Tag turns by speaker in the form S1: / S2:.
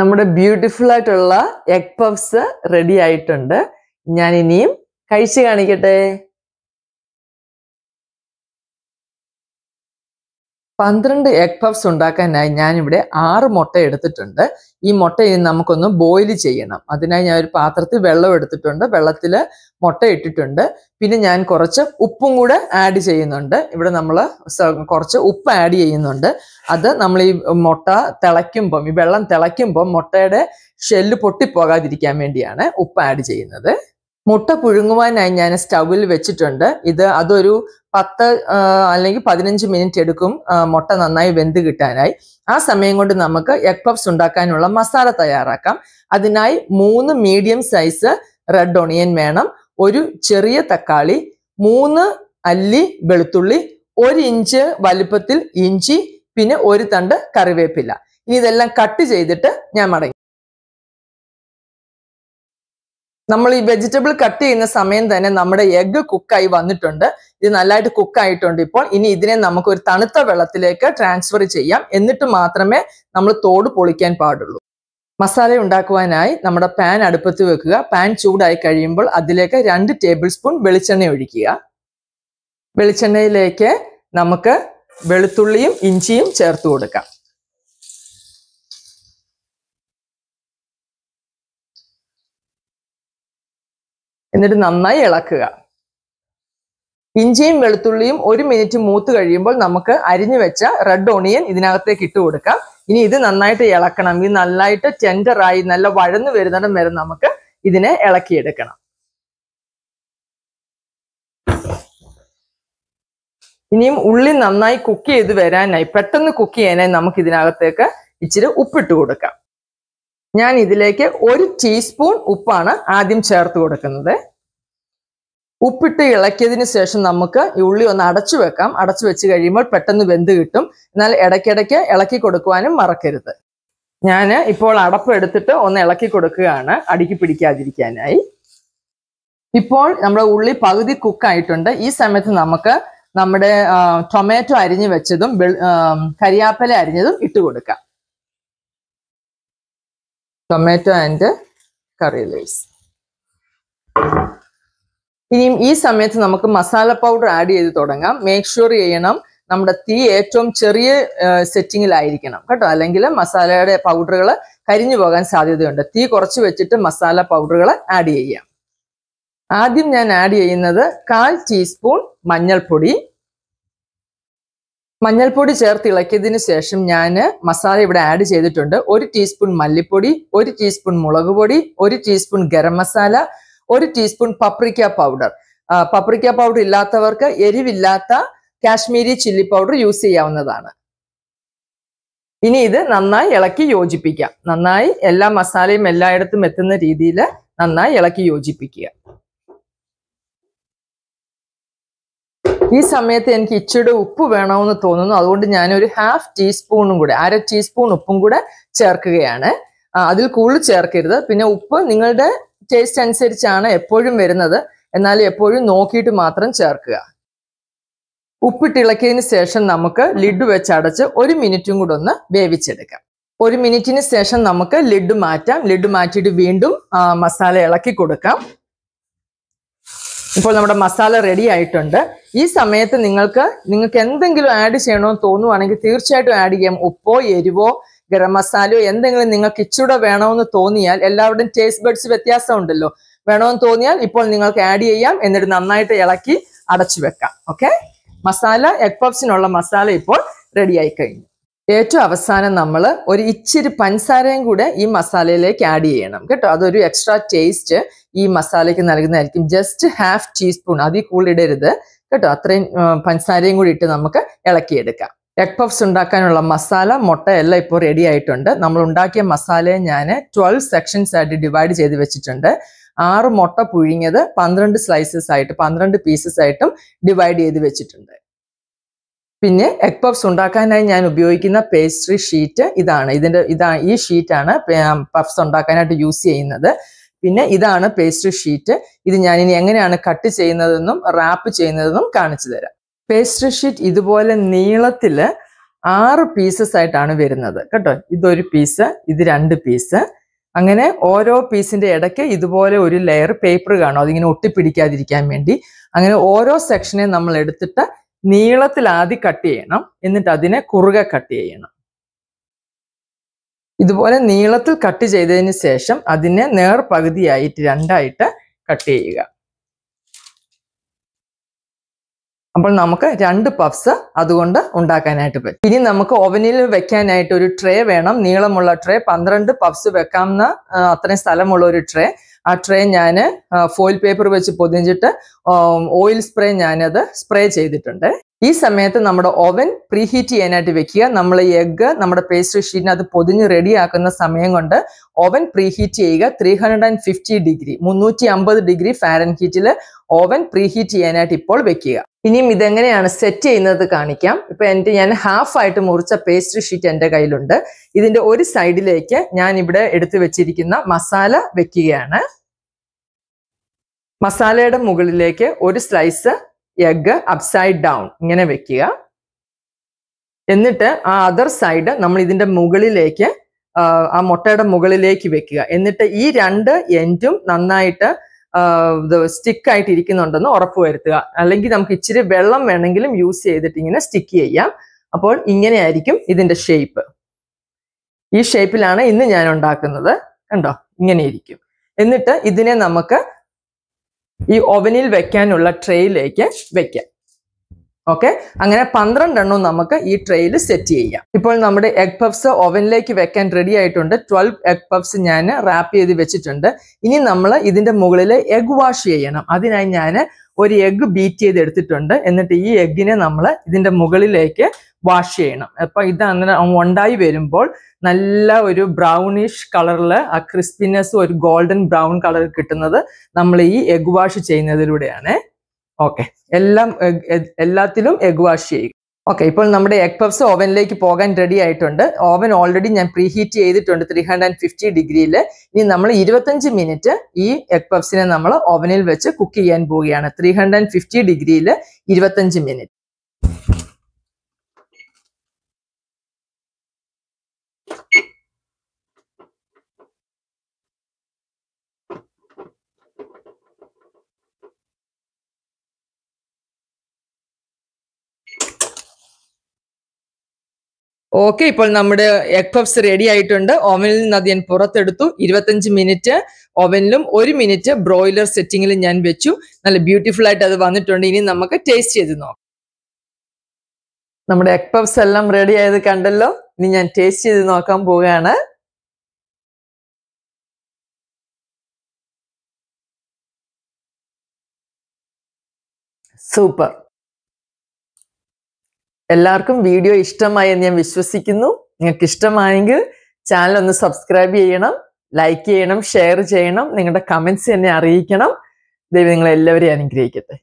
S1: നമ്മുടെ ബ്യൂട്ടിഫുൾ ആയിട്ടുള്ള egg puffs ready ആയിട്ടുണ്ട് ഞാൻ ഇനിയും കഴിച്ചു കാണിക്കട്ടെ പന്ത്രണ്ട് എഗ് പഫ്സ് ഉണ്ടാക്കാനായി ഞാനിവിടെ ആറ് മുട്ട എടുത്തിട്ടുണ്ട് ഈ മുട്ട നമുക്കൊന്ന് ബോയിൽ ചെയ്യണം അതിനായി ഞാൻ ഒരു പാത്രത്തിൽ വെള്ളം എടുത്തിട്ടുണ്ട് വെള്ളത്തിൽ മുട്ട ഇട്ടിട്ടുണ്ട് പിന്നെ ഞാൻ കുറച്ച് ഉപ്പും കൂടെ ആഡ് ചെയ്യുന്നുണ്ട് ഇവിടെ നമ്മൾ കുറച്ച് ഉപ്പ് ആഡ് ചെയ്യുന്നുണ്ട് അത് നമ്മൾ ഈ മുട്ട തിളയ്ക്കുമ്പം ഈ വെള്ളം തിളയ്ക്കുമ്പം മുട്ടയുടെ ഷെല്ല് പൊട്ടിപ്പോകാതിരിക്കാൻ വേണ്ടിയാണ് ഉപ്പ് ആഡ് ചെയ്യുന്നത് മുട്ട പുഴുങ്ങുവാനായി ഞാൻ സ്റ്റൗവിൽ വെച്ചിട്ടുണ്ട് ഇത് അതൊരു പത്ത് അല്ലെങ്കിൽ പതിനഞ്ച് മിനിറ്റ് എടുക്കും മുട്ട നന്നായി വെന്ത് കിട്ടാനായി ആ സമയം കൊണ്ട് നമുക്ക് എഗ് പഫ്സ് ഉണ്ടാക്കാനുള്ള മസാല തയ്യാറാക്കാം അതിനായി മൂന്ന് മീഡിയം സൈസ് റെഡ് ഓണിയൻ വേണം ഒരു ചെറിയ തക്കാളി മൂന്ന് അല്ലി വെളുത്തുള്ളി ഒരു ഇഞ്ച് വലുപ്പത്തിൽ ഇഞ്ചി പിന്നെ ഒരു തണ്ട് കറിവേപ്പില ഇനി ഇതെല്ലാം കട്ട് ചെയ്തിട്ട് ഞാൻ മടങ്ങി നമ്മൾ ഈ വെജിറ്റബിൾ കട്ട് ചെയ്യുന്ന സമയം തന്നെ നമ്മുടെ എഗ്ഗ് കുക്കായി വന്നിട്ടുണ്ട് ഇത് നല്ലതായിട്ട് കുക്കായിട്ടുണ്ട് ഇപ്പോൾ ഇനി ഇതിനെ നമുക്ക് ഒരു തണുത്ത വെള്ളത്തിലേക്ക് ട്രാൻസ്ഫർ ചെയ്യാം എന്നിട്ട് മാത്രമേ നമ്മൾ തോട് പൊളിക്കാൻ പാടുള്ളൂ മസാല ഉണ്ടാക്കുവാനായി നമ്മുടെ പാൻ അടുപ്പത്ത് വെക്കുക പാൻ ചൂടായി കഴിയുമ്പോൾ അതിലേക്ക് രണ്ട് ടേബിൾ സ്പൂൺ വെളിച്ചെണ്ണ ഒഴിക്കുക വെളിച്ചെണ്ണയിലേക്ക് നമുക്ക് വെളുത്തുള്ളിയും ഇഞ്ചിയും ചേർത്ത് കൊടുക്കാം എന്നിട്ട് നന്നായി ഇളക്കുക ഇഞ്ചിയും വെളുത്തുള്ളിയും ഒരു മിനിറ്റ് മൂത്ത് കഴിയുമ്പോൾ നമുക്ക് അരിഞ്ഞു വെച്ച റെഡ് ഓണിയൻ ഇതിനകത്തേക്ക് ഇട്ട് കൊടുക്കാം ഇനി ഇത് നന്നായിട്ട് ഇളക്കണം ഇത് നന്നായിട്ട് ടെൻഡറായി നല്ല വഴന്നു വരുന്നിടം വരെ നമുക്ക് ഇതിനെ ഇളക്കിയെടുക്കണം ഇനിയും ഉള്ളി നന്നായി കുക്ക് ചെയ്ത് വരാനായി പെട്ടെന്ന് കുക്ക് ചെയ്യാനായി നമുക്ക് ഇതിനകത്തേക്ക് ഇച്ചിരി ഉപ്പിട്ട് കൊടുക്കാം ഞാൻ ഇതിലേക്ക് ഒരു ടീസ്പൂൺ ഉപ്പാണ് ആദ്യം ചേർത്ത് കൊടുക്കുന്നത് ഉപ്പിട്ട് ഇളക്കിയതിന് ശേഷം നമുക്ക് ഈ ഉള്ളി ഒന്ന് അടച്ചു വെക്കാം അടച്ചു വെച്ച് കഴിയുമ്പോൾ പെട്ടെന്ന് വെന്ത് കിട്ടും എന്നാൽ ഇടയ്ക്കിടയ്ക്ക് ഇളക്കി കൊടുക്കുവാനും മറക്കരുത് ഞാൻ ഇപ്പോൾ അടപ്പ് എടുത്തിട്ട് ഒന്ന് ഇളക്കി കൊടുക്കുകയാണ് അടുക്കി പിടിക്കാതിരിക്കാനായി ഇപ്പോൾ നമ്മുടെ ഉള്ളി പകുതി കുക്കായിട്ടുണ്ട് ഈ സമയത്ത് നമുക്ക് നമ്മുടെ ടൊമാറ്റോ അരിഞ്ഞു വെച്ചതും കരിയാപ്പല അരിഞ്ഞതും ഇട്ട് കൊടുക്കാം ടൊമാറ്റോ ആൻഡ് കറി ലീവ്സ് ഇനിയും ഈ സമയത്ത് നമുക്ക് മസാല പൗഡർ ആഡ് ചെയ്ത് തുടങ്ങാം മേക്ക് ഷുവർ ചെയ്യണം നമ്മുടെ തീ ഏറ്റവും ചെറിയ സെറ്റിങ്ങിലായിരിക്കണം കേട്ടോ അല്ലെങ്കിൽ മസാലയുടെ പൗഡറുകൾ കരിഞ്ഞു പോകാൻ സാധ്യതയുണ്ട് തീ കുറച്ച് വെച്ചിട്ട് മസാല പൗഡറുകൾ ആഡ് ചെയ്യാം ആദ്യം ഞാൻ ആഡ് ചെയ്യുന്നത് കാൽ ടീസ്പൂൺ മഞ്ഞൾപ്പൊടി മഞ്ഞൾപ്പൊടി ചേർത്ത് ഇളക്കിയതിന് ശേഷം ഞാൻ മസാല ഇവിടെ ആഡ് ചെയ്തിട്ടുണ്ട് ഒരു ടീസ്പൂൺ മല്ലിപ്പൊടി ഒരു ടീസ്പൂൺ മുളക് പൊടി ഒരു ടീസ്പൂൺ ഗരം മസാല ഒരു teaspoon paprika powder paprika powder ഇല്ലാത്തവർക്ക് എരിവില്ലാത്ത കാശ്മീരി ചില്ലി പൗഡർ യൂസ് ചെയ്യാവുന്നതാണ് ഇനി ഇത് നന്നായി ഇളക്കി യോജിപ്പിക്കാം നന്നായി എല്ലാ മസാലയും എല്ലായിടത്തും എത്തുന്ന രീതിയിൽ നന്നായി ഇളക്കി യോജിപ്പിക്കുക ഈ സമയത്ത് എനിക്ക് ഇച്ചിരി ഉപ്പ് വേണമെന്ന് തോന്നുന്നു അതുകൊണ്ട് ഞാൻ ഒരു ഹാഫ് ടീസ്പൂണും കൂടെ അര ടീസ്പൂൺ ഉപ്പും കൂടെ ചേർക്കുകയാണ് അതിൽ കൂടുതൽ ചേർക്കരുത് പിന്നെ ഉപ്പ് നിങ്ങളുടെ ടേസ്റ്റ് അനുസരിച്ചാണ് എപ്പോഴും വരുന്നത് എന്നാൽ എപ്പോഴും നോക്കിയിട്ട് മാത്രം ചേർക്കുക ഉപ്പിട്ടിളക്കിയതിന് ശേഷം നമുക്ക് ലിഡ് വെച്ച് അടച്ച് ഒരു മിനിറ്റും കൂടെ ഒന്ന് വേവിച്ചെടുക്കാം ഒരു മിനിറ്റിന് ശേഷം നമുക്ക് ലിഡ് മാറ്റാം ലിഡ് മാറ്റിയിട്ട് വീണ്ടും മസാല ഇളക്കി കൊടുക്കാം ഇപ്പോൾ നമ്മുടെ മസാല റെഡി ആയിട്ടുണ്ട് ഈ സമയത്ത് നിങ്ങൾക്ക് നിങ്ങൾക്ക് എന്തെങ്കിലും ആഡ് ചെയ്യണമെന്ന് തോന്നുവാണെങ്കിൽ തീർച്ചയായിട്ടും ആഡ് ചെയ്യാം ഉപ്പോ എരിവോ ഗരം മസാലയോ എന്തെങ്കിലും നിങ്ങൾക്ക് ഇച്ചൂടെ വേണമെന്ന് തോന്നിയാൽ എല്ലാവരുടെയും ടേസ്റ്റ് ബഡ്സ് ഉണ്ടല്ലോ വേണമെന്ന് തോന്നിയാൽ ഇപ്പോൾ നിങ്ങൾക്ക് ആഡ് ചെയ്യാം എന്നിട്ട് നന്നായിട്ട് ഇളക്കി അടച്ചു വെക്കാം ഓക്കെ മസാല എഗ് പഫ്സിനുള്ള മസാല ഇപ്പോൾ റെഡിയായി കഴിഞ്ഞു ഏറ്റവും അവസാനം നമ്മൾ ഒരു ഇച്ചിരി പഞ്ചസാരയും കൂടെ ഈ മസാലയിലേക്ക് ആഡ് ചെയ്യണം കേട്ടോ അതൊരു എക്സ്ട്രാ ടേസ്റ്റ് ഈ മസാലയ്ക്ക് നൽകുന്നതായിരിക്കും ജസ്റ്റ് ഹാഫ് ടീസ്പൂൺ അതിൽ കൂടുതൽ കേട്ടോ അത്രയും പഞ്ചസാരയും കൂടി ഇട്ട് നമുക്ക് ഇളക്കിയെടുക്കാം എഗ് പഫ്സ് ഉണ്ടാക്കാനുള്ള മസാല മുട്ട എല്ലാം ഇപ്പോൾ റെഡി ആയിട്ടുണ്ട് നമ്മൾ ഉണ്ടാക്കിയ മസാലയെ ഞാൻ ട്വൽവ് സെക്ഷൻസ് ആയിട്ട് ഡിവൈഡ് ചെയ്ത് വെച്ചിട്ടുണ്ട് ആറ് മുട്ട പുഴുങ്ങിയത് പന്ത്രണ്ട് സ്ലൈസസ് ആയിട്ട് പന്ത്രണ്ട് പീസസ് ആയിട്ടും ഡിവൈഡ് ചെയ്ത് വെച്ചിട്ടുണ്ട് പിന്നെ എഗ് പഫ്സ് ഉണ്ടാക്കാനായി ഞാൻ ഉപയോഗിക്കുന്ന പേസ്ട്രി ഷീറ്റ് ഇതാണ് ഇതിൻ്റെ ഇതാ ഈ ഷീറ്റാണ് പഫ്സ് ഉണ്ടാക്കാനായിട്ട് യൂസ് ചെയ്യുന്നത് പിന്നെ ഇതാണ് പേസ്ട്രി ഷീറ്റ് ഇത് ഞാനിനി എങ്ങനെയാണ് കട്ട് ചെയ്യുന്നതെന്നും റാപ്പ് ചെയ്യുന്നതെന്നും കാണിച്ചു തരാം പേസ്റ്റർ ഷീറ്റ് ഇതുപോലെ നീളത്തിൽ ആറ് പീസസ് ആയിട്ടാണ് വരുന്നത് കേട്ടോ ഇതൊരു പീസ് ഇത് രണ്ട് പീസ് അങ്ങനെ ഓരോ പീസിൻ്റെ ഇടയ്ക്ക് ഇതുപോലെ ഒരു ലെയർ പേപ്പർ കാണും അതിങ്ങനെ ഒട്ടിപ്പിടിക്കാതിരിക്കാൻ വേണ്ടി അങ്ങനെ ഓരോ സെക്ഷനെ നമ്മൾ എടുത്തിട്ട് നീളത്തിൽ ആദ്യം കട്ട് ചെയ്യണം എന്നിട്ട് അതിനെ കുറുകെ കട്ട് ചെയ്യണം ഇതുപോലെ നീളത്തിൽ കട്ട് ചെയ്തതിന് ശേഷം അതിനെ നേർ പകുതിയായിട്ട് രണ്ടായിട്ട് കട്ട് ചെയ്യുക അപ്പോൾ നമുക്ക് രണ്ട് പഫ്സ് അതുകൊണ്ട് ഉണ്ടാക്കാനായിട്ട് പറ്റും ഇനി നമുക്ക് ഓവനിൽ വെക്കാനായിട്ട് ഒരു ട്രേ വേണം നീളമുള്ള ട്രേ പന്ത്രണ്ട് പഫ്സ് വെക്കാമെന്ന് അത്രയും സ്ഥലമുള്ള ഒരു ട്രേ ആ ട്രേ ഞാൻ ഫോയിൽ പേപ്പർ വെച്ച് പൊതിഞ്ഞിട്ട് ഓയിൽ സ്പ്രേ ഞാനത് സ്പ്രേ ചെയ്തിട്ടുണ്ട് ഈ സമയത്ത് നമ്മുടെ ഓവൻ പ്രീഹീറ്റ് ചെയ്യാനായിട്ട് വെക്കുക നമ്മൾ എഗ്ഗ് നമ്മുടെ പേസ്ട്രി ഷീറ്റിന് അത് പൊതിഞ്ഞ് റെഡിയാക്കുന്ന സമയം കൊണ്ട് ഓവൻ പ്രീഹീറ്റ് ചെയ്യുക three hundred and fifty degree മുന്നൂറ്റി അമ്പത് ഡിഗ്രി ഫാരൻ ഹീറ്റിൽ ഓവൻ പ്രീഹീറ്റ് ചെയ്യാനായിട്ട് ഇപ്പോൾ വെക്കുക ഇനിയും ഇതെങ്ങനെയാണ് സെറ്റ് ചെയ്യുന്നത് കാണിക്കാം ഇപ്പൊ എൻ്റെ ഞാൻ ഹാഫ് ആയിട്ട് മുറിച്ച പേസ്ട്രി ഷീറ്റ് എൻ്റെ കയ്യിലുണ്ട് ഇതിന്റെ ഒരു സൈഡിലേക്ക് ഞാൻ ഇവിടെ എടുത്തു വെച്ചിരിക്കുന്ന മസാല വെക്കുകയാണ് മസാലയുടെ മുകളിലേക്ക് ഒരു സ്ലൈസ് എഗ് അപ്സൈഡ് ഡൗൺ ഇങ്ങനെ വെക്കുക എന്നിട്ട് ആ അതർ സൈഡ് നമ്മൾ ഇതിന്റെ മുകളിലേക്ക് ആ മുട്ടയുടെ മുകളിലേക്ക് വെക്കുക എന്നിട്ട് ഈ രണ്ട് എൻഡും നന്നായിട്ട് ആയിട്ട് ഇരിക്കുന്നുണ്ടെന്ന് ഉറപ്പ് വരുത്തുക അല്ലെങ്കിൽ നമുക്ക് ഇച്ചിരി വെള്ളം വേണമെങ്കിലും യൂസ് ചെയ്തിട്ട് ഇങ്ങനെ സ്റ്റിക്ക് ചെയ്യാം അപ്പോൾ ഇങ്ങനെയായിരിക്കും ഇതിന്റെ ഷേപ്പ് ഈ ഷേപ്പിലാണ് ഇന്ന് ഞാൻ ഉണ്ടാക്കുന്നത് കണ്ടോ ഇങ്ങനെ ഇരിക്കും എന്നിട്ട് ഇതിനെ നമുക്ക് ഈ ഓവനിൽ വെക്കാനുള്ള ട്രേയിലേക്ക് വെക്കാം ഓക്കെ അങ്ങനെ പന്ത്രണ്ടെണ്ണം നമുക്ക് ഈ ട്രേയിൽ സെറ്റ് ചെയ്യാം ഇപ്പോൾ നമ്മുടെ എഗ് പഫ്സ് ഓവനിലേക്ക് വെക്കാൻ റെഡി ആയിട്ടുണ്ട് ട്വൽവ് എഗ് പഫ്സ് ഞാൻ റാപ്പ് ചെയ്ത് വെച്ചിട്ടുണ്ട് ഇനി നമ്മൾ ഇതിന്റെ മുകളിൽ എഗ് വാഷ് ചെയ്യണം അതിനായി ഞാൻ ഒരു എഗ്ഗ് ബീറ്റ് ചെയ്ത് എടുത്തിട്ടുണ്ട് എന്നിട്ട് ഈ എഗ്ഗിനെ നമ്മൾ ഇതിന്റെ മുകളിലേക്ക് വാഷ് ചെയ്യണം അപ്പൊ ഇത് അങ്ങനെ ഉണ്ടായി വരുമ്പോൾ നല്ല ഒരു ബ്രൗണിഷ് കളറിൽ ആ ക്രിസ്പിനെസ് ഒരു ഗോൾഡൻ ബ്രൗൺ കളർ കിട്ടുന്നത് നമ്മൾ ഈ എഗ് വാഷ് ചെയ്യുന്നതിലൂടെയാണ് ഓക്കെ എല്ലാം എല്ലാത്തിലും എഗ് വാഷ് ചെയ്യുക ഓക്കെ ഇപ്പോൾ നമ്മുടെ എഗ് പഫ്സ് ഓവനിലേക്ക് പോകാൻ റെഡി ആയിട്ടുണ്ട് ഓവൻ ഓൾറെഡി ഞാൻ പ്രീ ഹീറ്റ് ചെയ്തിട്ടുണ്ട് ത്രീ ഹൺഡ്രഡ് ഫിഫ്റ്റി ഡിഗ്രിയിൽ ഇനി നമ്മൾ ഇരുപത്തഞ്ച് മിനിറ്റ് ഈ എഗ് പഫ്സിനെ നമ്മൾ ഓവനിൽ വെച്ച് കുക്ക് ചെയ്യാൻ പോവുകയാണ് ത്രീ ഹൺഡ്രഡ് ഫിഫ്റ്റി ഡിഗ്രിയിൽ ഇരുപത്തഞ്ച് മിനിറ്റ് ഓക്കെ ഇപ്പോൾ നമ്മുടെ എഗ് പഫ്സ് റെഡി ആയിട്ടുണ്ട് ഓവനിൽ നിന്ന് അത് ഞാൻ പുറത്തെടുത്തു ഇരുപത്തഞ്ച് മിനിറ്റ് ഓവനിലും ഒരു മിനിറ്റ് ബ്രോയിലർ സെറ്റിങ്ങിലും ഞാൻ വെച്ചു നല്ല ബ്യൂട്ടിഫുൾ ആയിട്ട് അത് വന്നിട്ടുണ്ട് ഇനി നമുക്ക് ടേസ്റ്റ് ചെയ്ത് നോക്കാം നമ്മുടെ എഗ് പഫ്സ് എല്ലാം റെഡി ആയത് കണ്ടല്ലോ ഇനി ഞാൻ ടേസ്റ്റ് ചെയ്ത് നോക്കാൻ പോവുകയാണ് സൂപ്പർ എല്ലാവർക്കും വീഡിയോ ഇഷ്ടമായി എന്ന് ഞാൻ വിശ്വസിക്കുന്നു നിങ്ങൾക്ക് ഇഷ്ടമായെങ്കിൽ ചാനൽ ഒന്ന് സബ്സ്ക്രൈബ് ചെയ്യണം ലൈക്ക് ചെയ്യണം ഷെയർ ചെയ്യണം നിങ്ങളുടെ കമൻസ് എന്നെ അറിയിക്കണം ദൈവം നിങ്ങളെല്ലാവരെയും അനുഗ്രഹിക്കട്ടെ